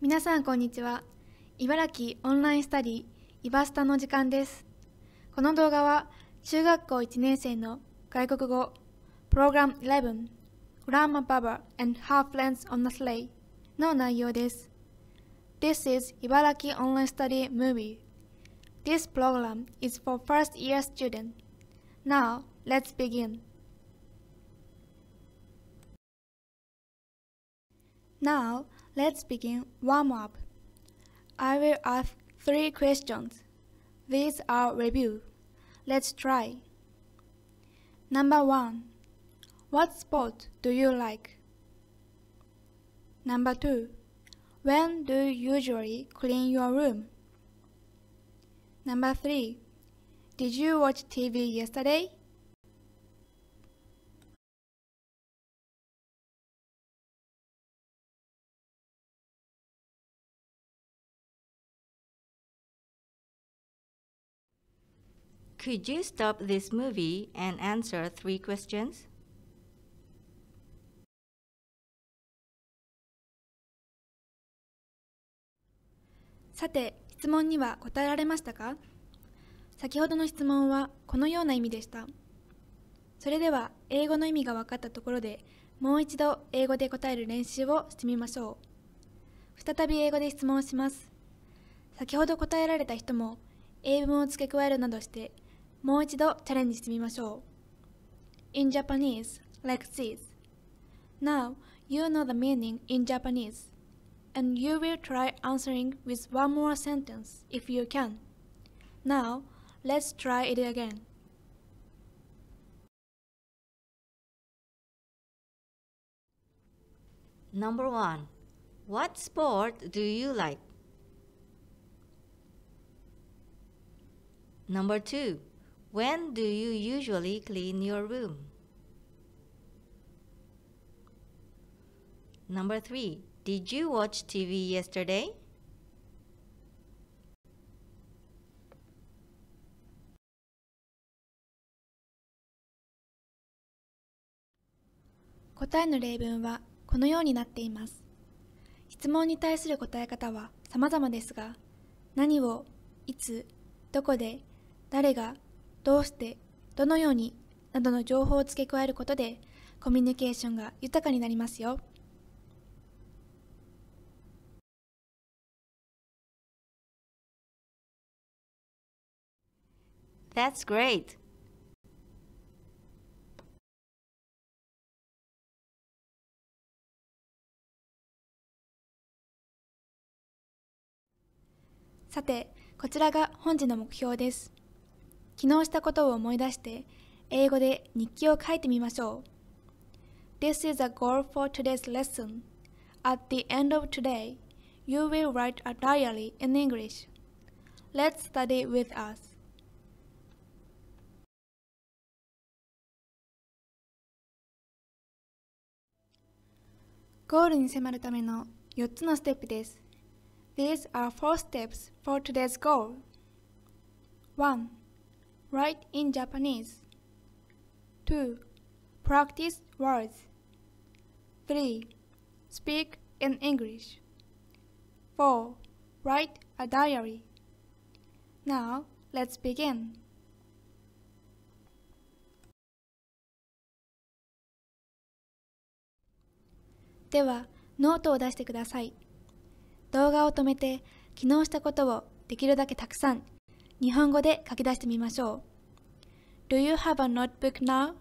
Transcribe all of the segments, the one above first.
皆さんこんにちは茨城オンラインスタディイバスタの時間ですこの動画は中学校1年生の外国語プログラム11 Grandma Baba and her f r e n s on the s l の内容です This is 茨城オンラインスタディムー Movie This program is for first year student Now let's begin Now Let's begin warm up. I will ask three questions. These are review. Let's try. Number one. What sport do you like? Number two. When do you usually clean your room? Number three. Did you watch TV yesterday? Could you stop this movie and answer three questions?「さて、質問には答えられましたか先ほどの質問はこのような意味でした。それでは、英語の意味が分かったところで、もう一度英語で答える練習をしてみましょう。再び英語で質問します。先ほど答えられた人も、英文を付け加えるなどして、もう一度チャレンジしてみましょう。In Japanese, like this. Now, you know the meaning in Japanese, and you will try answering with one more sentence if you can. Now, let's try it again. 1. What sport do you like? Number 2. When do you usually clean your room? Number three, did you watch TV yesterday? 答えの例文はこのようになっています。質問に対する答え方は様々ですが、何を、いつ、どこで、誰が、どうして、どのようになどの情報を付け加えることでコミュニケーションが豊かになりますよ。That's great! さて、こちらが本日の目標です。昨日したことを思い出して英語で日記を書いてみましょう This is a goal for today's lesson At the end of today you will write a diary in English Let's study with us ゴールに迫るための4つのステップです。These are four steps for today's goal. 1. Write in Japanese. 2. Practice words. 3. Speak in English. 4. Write a diary. Now, let's begin. では、ノートを出してください。動画を止めて、昨日したことをできるだけたくさん日本語で書き出してみましょう。Do you have a notebook now?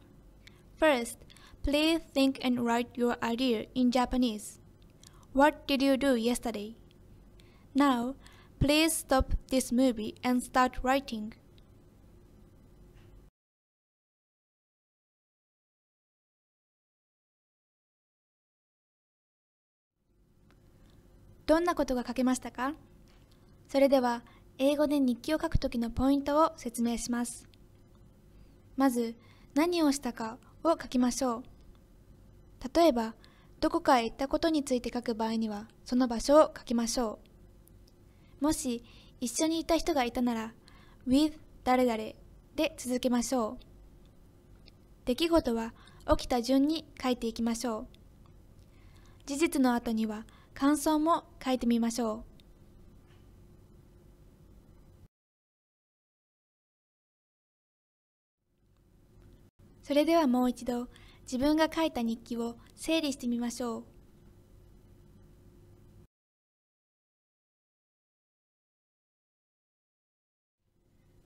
First, please think and write your idea in Japanese. What did you do yesterday? Now, please stop this movie and start writing. どんなことが書けましたかそれでは英語で日記を書くときのポイントを説明します。まず、何をしたかを書きましょう。例えば、どこかへ行ったことについて書く場合には、その場所を書きましょう。もし、一緒にいた人がいたなら、with 誰々で続けましょう。出来事は起きた順に書いていきましょう。事実の後には感想も書いてみましょう。それではもう一度自分が書いた日記を整理してみましょう。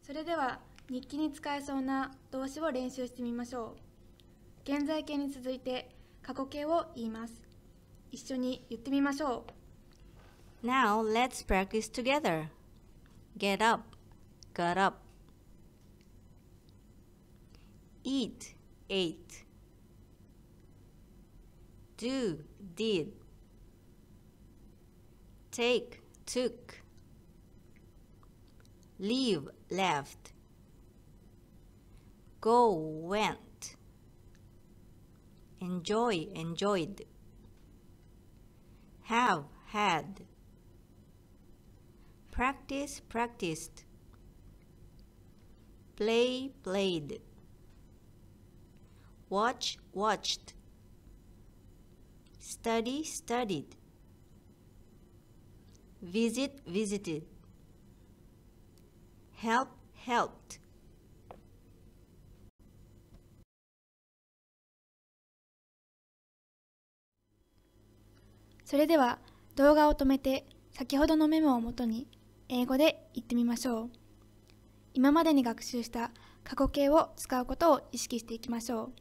それでは日記に使えそうな動詞を練習してみましょう。現在形に続いて過去形を言います。一緒に言ってみましょう。Now let's practice together. Get up, got up. eat, ate. Do, did. Take, took. Leave, left. Go, went. Enjoy, enjoyed. Have, had. Practice, practiced play played watch watched study studied visit visited help helped それでは動画を止めて先ほどのメモをもとに英語で言ってみましょう今までに学習した過去形を使うことを意識していきましょう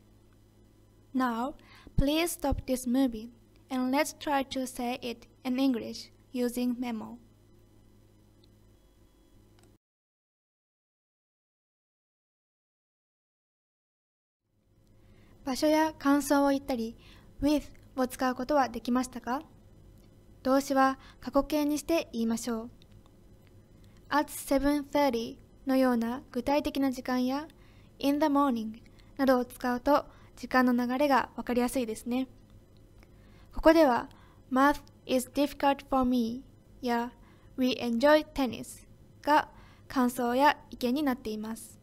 Now, please stop this movie and let's try to say it in English using memo.「場所や感想を言ったり with を使うことはできましたか動詞は過去形にして言いましょう。at 7.30のような具体的な時間や in the morning などを使うと時間の流れがわかりやすいですね。ここでは Math is difficult for me や We enjoy tennis が感想や意見になっています。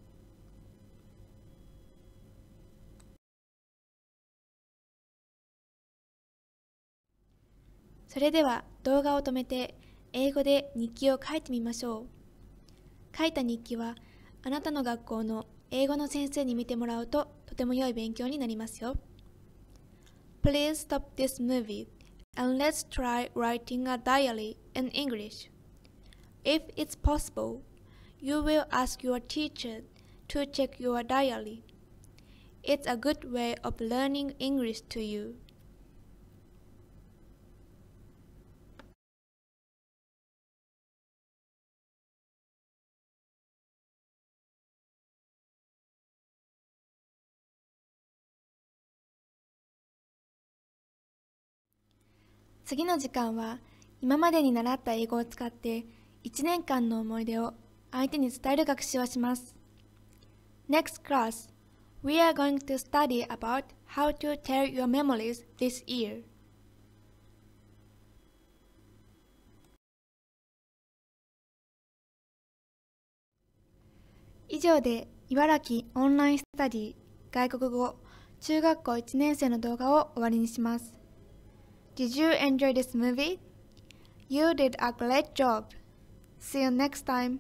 それでは動画を止めて英語で日記を書いてみましょう。書いた日記はあなたの学校の英語の先生に見てもらうととても良い勉強になりますよ。Please stop this movie and let's try writing a diary in English. If it's possible, you will ask your teacher to check your diary. It's a good way of learning English to you. 次の時間は今までに習った英語を使って1年間の思い出を相手に伝える学習をします。Next class, we are going to study about how to tell your memories this year.「以上で茨城オンラインスタディ外国語中学校1年生の動画を終わりにします。Did you enjoy this movie? You did a great job. See you next time.